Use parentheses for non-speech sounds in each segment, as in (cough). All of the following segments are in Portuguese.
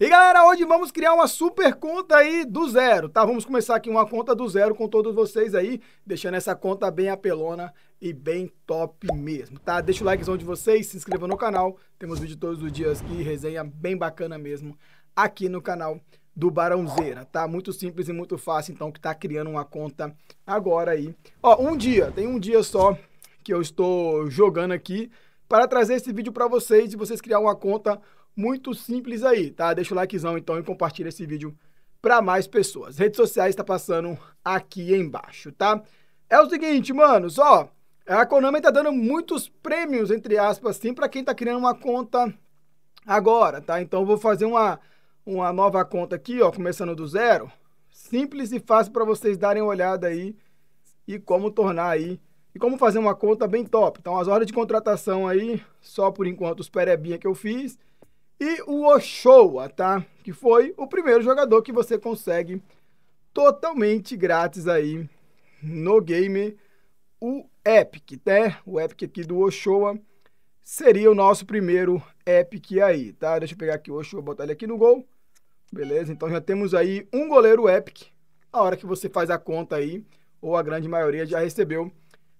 E galera, hoje vamos criar uma super conta aí do zero, tá? Vamos começar aqui uma conta do zero com todos vocês aí, deixando essa conta bem apelona e bem top mesmo, tá? Deixa o likezão de vocês, se inscreva no canal, temos vídeo todos os dias aqui, resenha bem bacana mesmo aqui no canal do Barãozeira, tá? Muito simples e muito fácil, então, que tá criando uma conta agora aí. Ó, um dia, tem um dia só que eu estou jogando aqui para trazer esse vídeo para vocês e vocês criar uma conta muito simples aí, tá? Deixa o likezão então e compartilha esse vídeo para mais pessoas. Redes sociais está passando aqui embaixo, tá? É o seguinte, manos, ó, é, a Konami tá dando muitos prêmios entre aspas assim para quem tá criando uma conta agora, tá? Então eu vou fazer uma uma nova conta aqui, ó, começando do zero. Simples e fácil para vocês darem uma olhada aí e como tornar aí e como fazer uma conta bem top. Então as horas de contratação aí, só por enquanto os perebinha que eu fiz e o Oshoa, tá? Que foi o primeiro jogador que você consegue totalmente grátis aí no game. O Epic, né? O Epic aqui do Oshoa seria o nosso primeiro Epic aí, tá? Deixa eu pegar aqui o Oshoa, botar ele aqui no gol. Beleza, então já temos aí um goleiro Epic. A hora que você faz a conta aí, ou a grande maioria já recebeu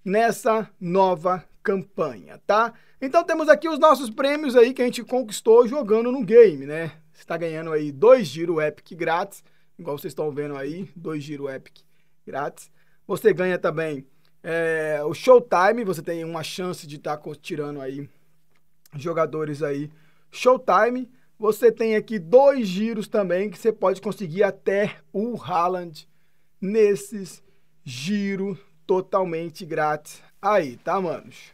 nessa nova campanha, tá? Então temos aqui os nossos prêmios aí que a gente conquistou jogando no game, né? Você está ganhando aí dois Giro Epic grátis, igual vocês estão vendo aí, dois Giro Epic grátis. Você ganha também é, o Showtime, você tem uma chance de estar tá tirando aí jogadores aí Showtime. Você tem aqui dois giros também que você pode conseguir até o Haaland nesses giro totalmente grátis aí, tá, manos?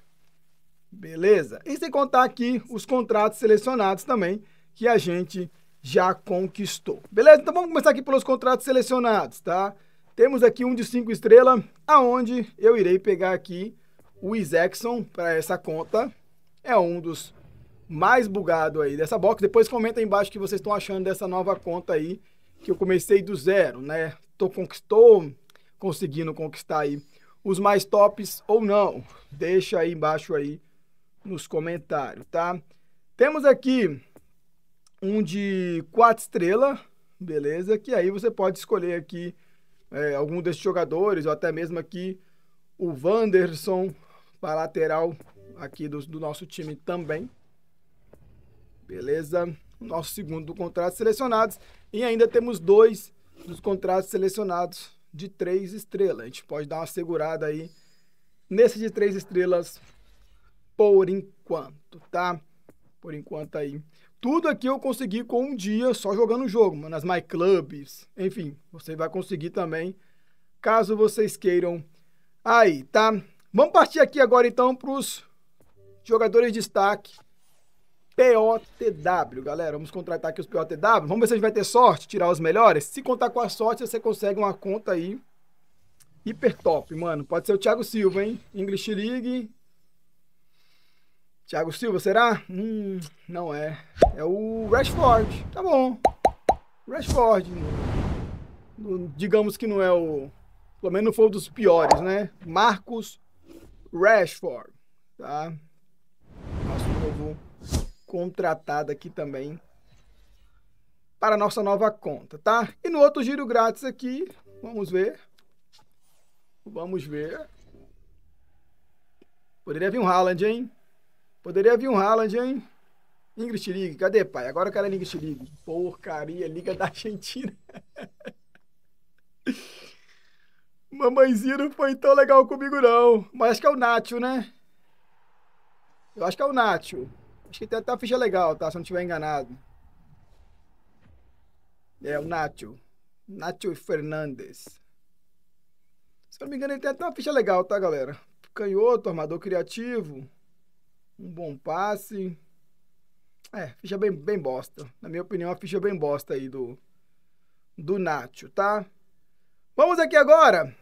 Beleza? E sem contar aqui os contratos selecionados também, que a gente já conquistou. Beleza? Então vamos começar aqui pelos contratos selecionados, tá? Temos aqui um de 5 estrelas, aonde eu irei pegar aqui o Isaacson para essa conta. É um dos mais bugado aí dessa box. Depois comenta aí embaixo o que vocês estão achando dessa nova conta aí, que eu comecei do zero, né? Tô conquistou, conseguindo conquistar aí os mais tops ou não. Deixa aí embaixo aí nos comentários, tá? Temos aqui um de quatro estrelas, beleza? Que aí você pode escolher aqui é, algum desses jogadores, ou até mesmo aqui o Wanderson para lateral aqui do, do nosso time também. Beleza? Nosso segundo do contrato selecionados. E ainda temos dois dos contratos selecionados de três estrelas. A gente pode dar uma segurada aí nesse de três estrelas por enquanto, tá? Por enquanto aí. Tudo aqui eu consegui com um dia só jogando o jogo, mano, nas My Clubs. Enfim, você vai conseguir também, caso vocês queiram aí, tá? Vamos partir aqui agora então para os jogadores de destaque. POTW, galera. Vamos contratar aqui os POTW. Vamos ver se a gente vai ter sorte, tirar os melhores. Se contar com a sorte, você consegue uma conta aí hiper top, mano. Pode ser o Thiago Silva, hein? English League, Thiago Silva, será? Hum, não é. É o Rashford. Tá bom. Rashford. Digamos que não é o. Pelo menos não foi um dos piores, né? Marcos Rashford. Tá? Nosso novo contratado aqui também. Para a nossa nova conta, tá? E no outro giro grátis aqui, vamos ver. Vamos ver. Poderia vir um Haaland, hein? Poderia vir um Haaland, hein? Ingrid League, cadê, pai? Agora o cara é Ingrid League. Porcaria, Liga da Argentina. (laughs) Mamãezinha não foi tão legal comigo, não. Mas acho que é o Nacho, né? Eu acho que é o Nacho. Acho que tem até a ficha legal, tá? Se eu não estiver enganado. É, o Nacho. Nacho Fernandes. Se eu não me engano, ele tem até uma ficha legal, tá, galera? Canhoto, armador criativo. Um bom passe. É, ficha bem, bem bosta. Na minha opinião, a ficha bem bosta aí do, do Nacho, tá? Vamos aqui agora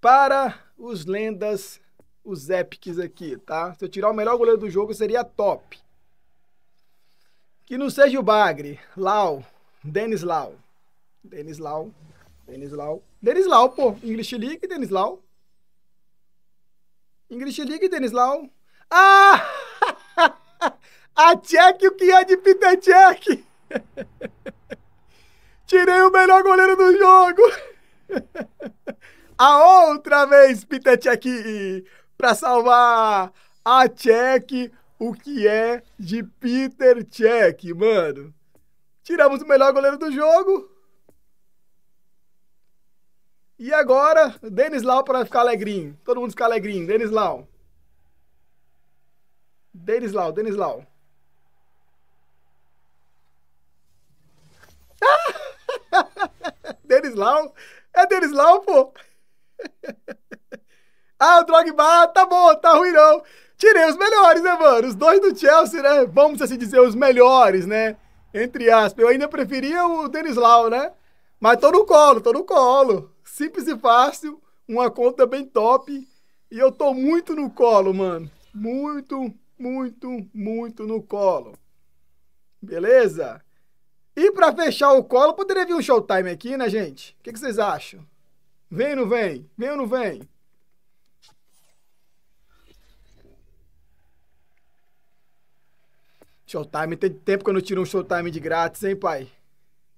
para os lendas, os épicos aqui, tá? Se eu tirar o melhor goleiro do jogo, seria top. Que não seja o Bagre, Lau, Denis Lau. Denis Lau, Denis Lau. Denis Lau, pô. English League, Denis Lau. English League, Denis Lau. Ah! (laughs) A o que é de Peter Jack? (laughs) Tirei o melhor goleiro do jogo! (laughs) A outra vez, Peter Jack, para salvar a Jack, o que é de Peter Jack, mano? Tiramos o melhor goleiro do jogo. E agora, Denis Lau para ficar alegrinho. Todo mundo ficar alegrinho. Denis Lau. Denislau, Denislau. Ah! (laughs) Denislau? É Denislau, pô? (laughs) Ah, o Drogba, tá bom, tá ruim não. Tirei os melhores, né, mano? Os dois do Chelsea, né? Vamos assim dizer, os melhores, né? Entre aspas. Eu ainda preferia o Denislau, né? Mas tô no colo, tô no colo. Simples e fácil, uma conta bem top. E eu tô muito no colo, mano. Muito, muito, muito no colo. Beleza? E para fechar o colo, poderia vir um showtime aqui, né, gente? O que, que vocês acham? Vem ou não vem? Vem ou não vem? Showtime, tem tempo que eu não tiro um showtime de grátis, hein, pai?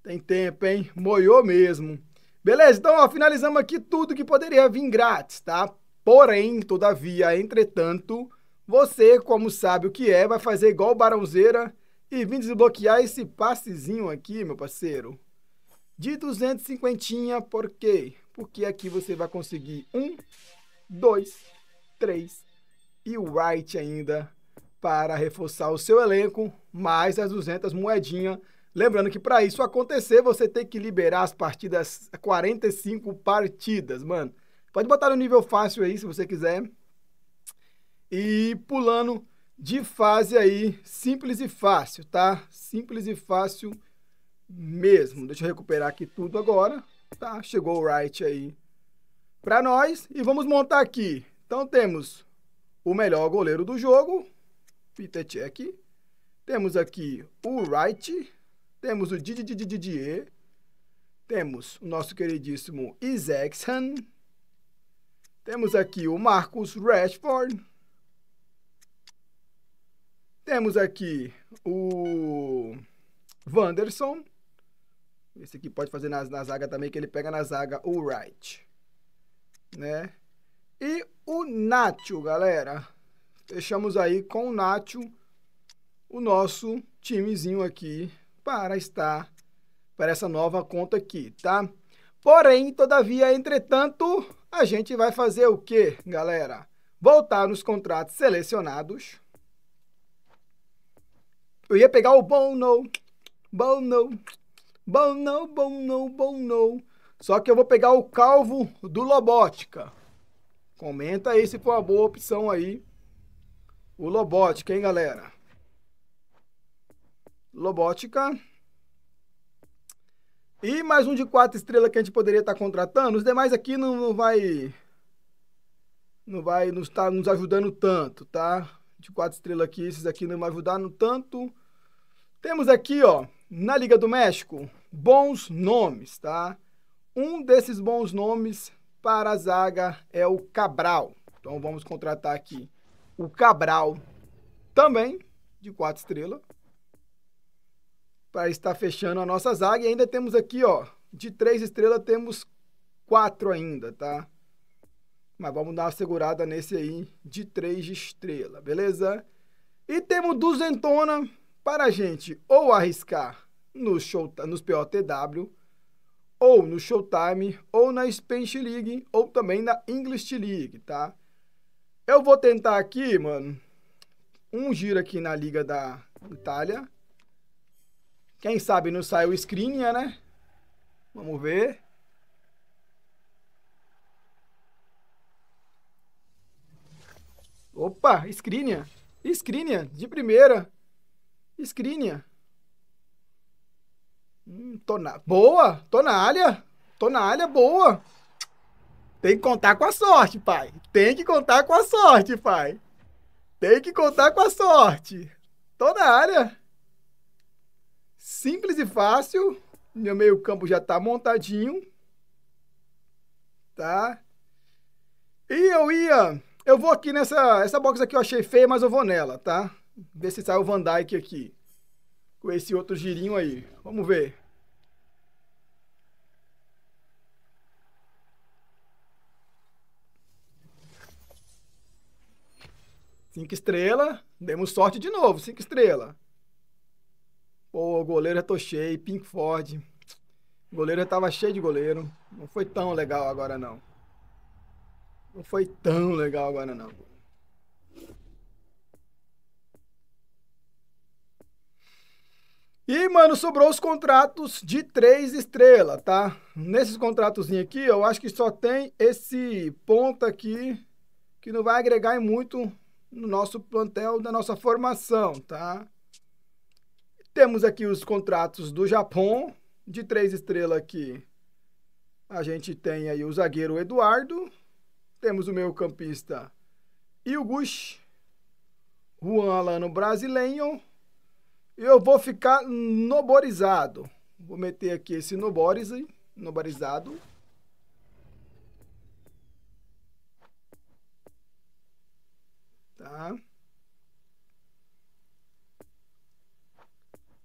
Tem tempo, hein? Moiou mesmo. Beleza, então, ó, finalizamos aqui tudo que poderia vir grátis, tá? Porém, todavia, entretanto, você, como sabe o que é, vai fazer igual o Barãozeira e vim desbloquear esse passezinho aqui, meu parceiro. De 250, por quê? Porque aqui você vai conseguir um, dois, três e o White ainda para reforçar o seu elenco, mais as 200 moedinhas. Lembrando que para isso acontecer, você tem que liberar as partidas, 45 partidas, mano. Pode botar no nível fácil aí, se você quiser e pulando de fase aí, simples e fácil, tá? Simples e fácil mesmo. Deixa eu recuperar aqui tudo agora, tá? Chegou o right aí para nós e vamos montar aqui. Então temos o melhor goleiro do jogo, Peter Cech. Temos aqui o Wright, temos o Didi Didier, Didi, temos o nosso queridíssimo Isaacson, temos aqui o Marcus Rashford, temos aqui o Wanderson. Esse aqui pode fazer na, na zaga também, que ele pega na zaga o Wright. Né? E o Nacho, galera. Fechamos aí com o Nacho o nosso timezinho aqui para estar para essa nova conta aqui, tá? Porém, todavia, entretanto, a gente vai fazer o que, galera? Voltar nos contratos selecionados eu ia pegar o Bono, Bono, Bono, Bono, Bono. Só que eu vou pegar o calvo do Lobótica. Comenta aí se for uma boa opção aí. O Lobótica, hein, galera? Lobótica. E mais um de quatro estrelas que a gente poderia estar tá contratando. Os demais aqui não, não vai. Não vai nos estar tá nos ajudando tanto, tá? de quatro estrelas aqui, esses aqui não me ajudaram tanto. Temos aqui, ó, na Liga do México, bons nomes, tá? Um desses bons nomes para a zaga é o Cabral. Então vamos contratar aqui o Cabral, também de quatro estrelas, para estar fechando a nossa zaga. E ainda temos aqui, ó, de três estrelas temos quatro ainda, tá? Mas vamos dar uma segurada nesse aí de três estrela, beleza? E temos duzentona para a gente ou arriscar no show, nos POTW, ou no Showtime, ou na Spanish League, ou também na English League, tá? Eu vou tentar aqui, mano, um giro aqui na Liga da Itália. Quem sabe não sai o screen, né? Vamos ver. Opa, Skriniar. Skriniar, de primeira. Skriniar. Hum, tô na... Boa, tô na alha. Tô na alha, boa. Tem que contar com a sorte, pai. Tem que contar com a sorte, pai. Tem que contar com a sorte. Tô na área. Simples e fácil. Meu meio campo já tá montadinho. Tá? E eu ia eu vou aqui nessa. Essa box aqui eu achei feia, mas eu vou nela, tá? Ver se sai o Van Dyke aqui. Com esse outro girinho aí. Vamos ver. Cinco estrelas. Demos sorte de novo. Cinco estrelas. Pô, o goleiro já tô cheio. Pink Ford. O goleiro já tava cheio de goleiro. Não foi tão legal agora, não. Não foi tão legal agora, não. E, mano, sobrou os contratos de três estrelas, tá? Nesses contratozinhos aqui, eu acho que só tem esse ponta aqui que não vai agregar muito no nosso plantel, da nossa formação, tá? Temos aqui os contratos do Japão, de três estrelas aqui. A gente tem aí o zagueiro Eduardo, temos o meio-campista Ilgus, Juan lá no Brasileiro. Eu vou ficar noborizado. Vou meter aqui esse noboriz, noborizado. Tá?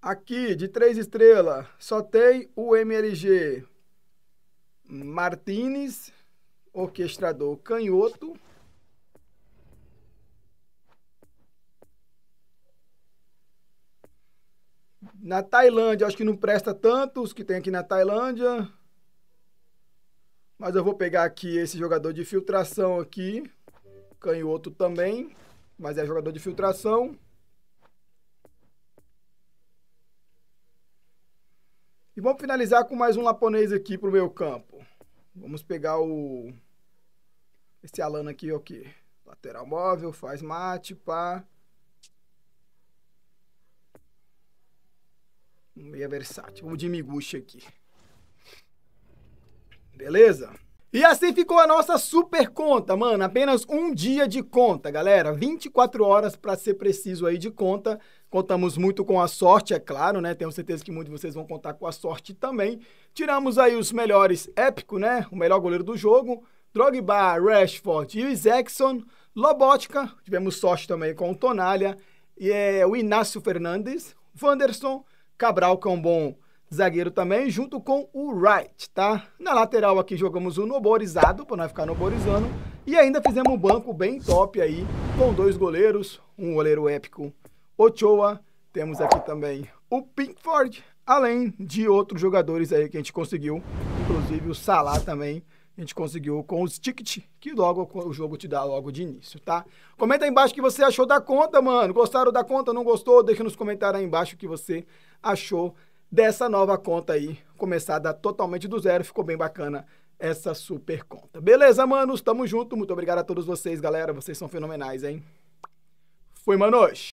Aqui, de três estrelas, só tem o MLG Martinez orquestrador canhoto. Na Tailândia, acho que não presta tanto os que tem aqui na Tailândia. Mas eu vou pegar aqui esse jogador de filtração aqui. Canhoto também, mas é jogador de filtração. E vamos finalizar com mais um laponês aqui para o meu campo. Vamos pegar o esse Alan aqui é o quê? Lateral móvel, faz mate, pá. Meia versátil. Vamos de Miguchi aqui. Beleza? E assim ficou a nossa super conta, mano. Apenas um dia de conta, galera. 24 horas para ser preciso aí de conta. Contamos muito com a sorte, é claro, né? Tenho certeza que muitos de vocês vão contar com a sorte também. Tiramos aí os melhores épico, né? O melhor goleiro do jogo, Drogba, Rashford e o Isaacson, Lobotka, tivemos sorte também com o Tonalha, e é, o Inácio Fernandes, Wanderson, Cabral, que é um bom zagueiro também, junto com o Wright, tá? Na lateral aqui jogamos o Noborizado, para não ficar noborizando, e ainda fizemos um banco bem top aí, com dois goleiros, um goleiro épico, Ochoa, temos aqui também o Pinkford, além de outros jogadores aí que a gente conseguiu, inclusive o Salah também, a gente conseguiu com os tickets que logo o jogo te dá logo de início, tá? Comenta aí embaixo o que você achou da conta, mano. Gostaram da conta? Não gostou? Deixa nos comentários aí embaixo o que você achou dessa nova conta aí, começada totalmente do zero. Ficou bem bacana essa super conta. Beleza, manos? Tamo junto. Muito obrigado a todos vocês, galera. Vocês são fenomenais, hein? Fui, manos!